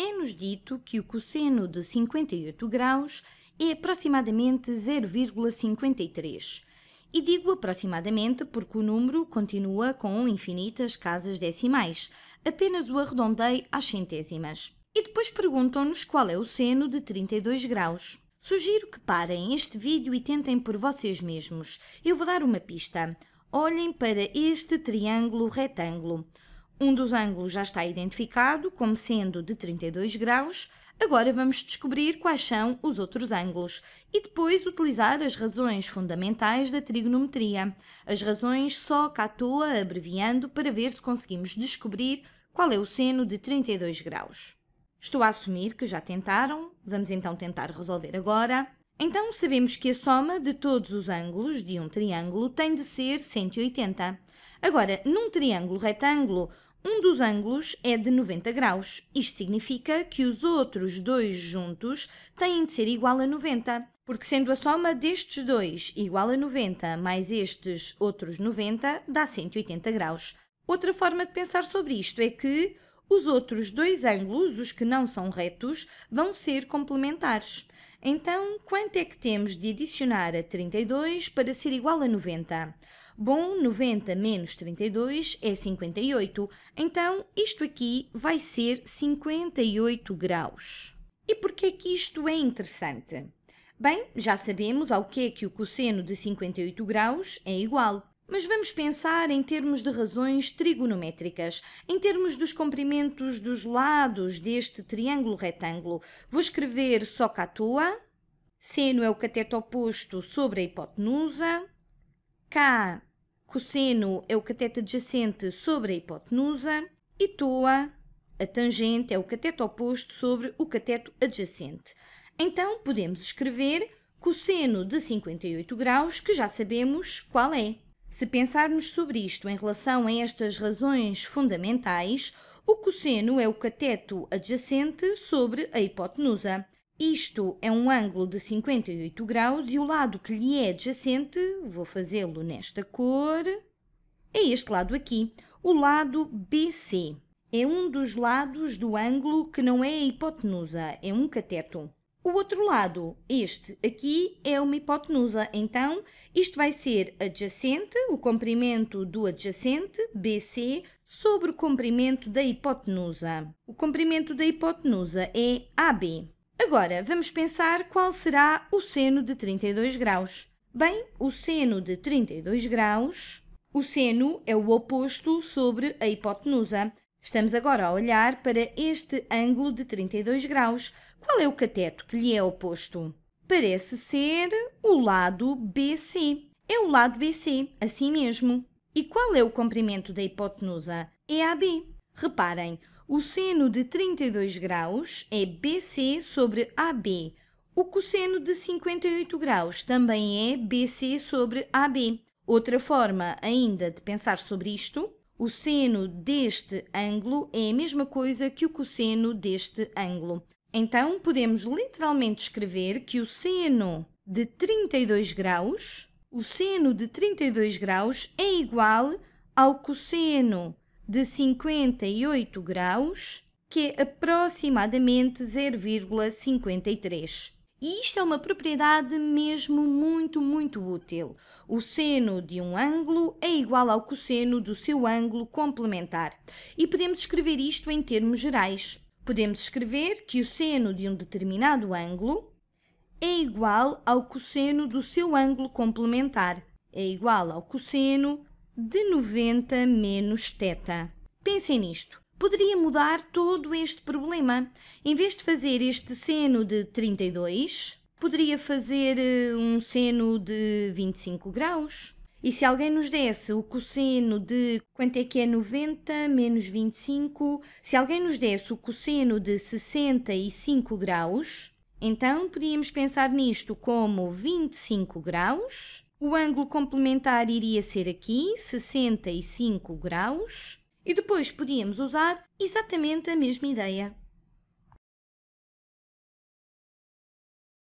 é-nos dito que o cosseno de 58 graus é aproximadamente 0,53. E digo aproximadamente porque o número continua com infinitas casas decimais, apenas o arredondei às centésimas. E depois perguntam-nos qual é o seno de 32 graus. Sugiro que parem este vídeo e tentem por vocês mesmos. Eu vou dar uma pista. Olhem para este triângulo retângulo. Um dos ângulos já está identificado como sendo de 32 graus, agora vamos descobrir quais são os outros ângulos e depois utilizar as razões fundamentais da trigonometria, as razões só cá à toa abreviando para ver se conseguimos descobrir qual é o seno de 32 graus. Estou a assumir que já tentaram, vamos então tentar resolver agora. Então sabemos que a soma de todos os ângulos de um triângulo tem de ser 180. Agora, num triângulo retângulo, um dos ângulos é de 90 graus. Isto significa que os outros dois juntos têm de ser igual a 90, porque sendo a soma destes dois igual a 90 mais estes outros 90, dá 180 graus. Outra forma de pensar sobre isto é que os outros dois ângulos, os que não são retos, vão ser complementares. Então, quanto é que temos de adicionar a 32 para ser igual a 90? Bom, 90 menos 32 é 58, então isto aqui vai ser 58 graus. E por que é que isto é interessante? Bem, já sabemos ao que é que o cosseno de 58 graus é igual. Mas vamos pensar em termos de razões trigonométricas, em termos dos comprimentos dos lados deste triângulo retângulo. Vou escrever só cá à toa. Seno é o cateto oposto sobre a hipotenusa. K cosseno é o cateto adjacente sobre a hipotenusa e toa, a tangente, é o cateto oposto sobre o cateto adjacente. Então, podemos escrever cosseno de 58 graus, que já sabemos qual é. Se pensarmos sobre isto em relação a estas razões fundamentais, o cosseno é o cateto adjacente sobre a hipotenusa. Isto é um ângulo de 58 graus e o lado que lhe é adjacente, vou fazê-lo nesta cor, é este lado aqui, o lado BC. É um dos lados do ângulo que não é a hipotenusa, é um cateto. O outro lado, este aqui, é uma hipotenusa. Então, isto vai ser adjacente, o comprimento do adjacente, BC, sobre o comprimento da hipotenusa. O comprimento da hipotenusa é AB. Agora, vamos pensar qual será o seno de 32 graus. Bem, o seno de 32 graus, o seno é o oposto sobre a hipotenusa. Estamos agora a olhar para este ângulo de 32 graus. Qual é o cateto que lhe é oposto? Parece ser o lado BC. É o lado BC, assim mesmo. E qual é o comprimento da hipotenusa? É AB. Reparem, o seno de 32 graus é BC sobre AB. O cosseno de 58 graus também é BC sobre AB. Outra forma ainda de pensar sobre isto, o seno deste ângulo é a mesma coisa que o cosseno deste ângulo. Então, podemos literalmente escrever que o seno de 32 graus, o seno de 32 graus é igual ao cosseno de 58 graus, que é aproximadamente 0,53. E isto é uma propriedade mesmo muito, muito útil. O seno de um ângulo é igual ao cosseno do seu ângulo complementar. E podemos escrever isto em termos gerais. Podemos escrever que o seno de um determinado ângulo é igual ao cosseno do seu ângulo complementar. É igual ao cosseno de 90 menos teta. Pensem nisto. Poderia mudar todo este problema. Em vez de fazer este seno de 32, poderia fazer eh, um seno de 25 graus. E se alguém nos desse o cosseno de quanto é que é 90 menos 25, se alguém nos desse o cosseno de 65 graus, então podíamos pensar nisto como 25 graus o ângulo complementar iria ser aqui, 65 graus, e depois podíamos usar exatamente a mesma ideia.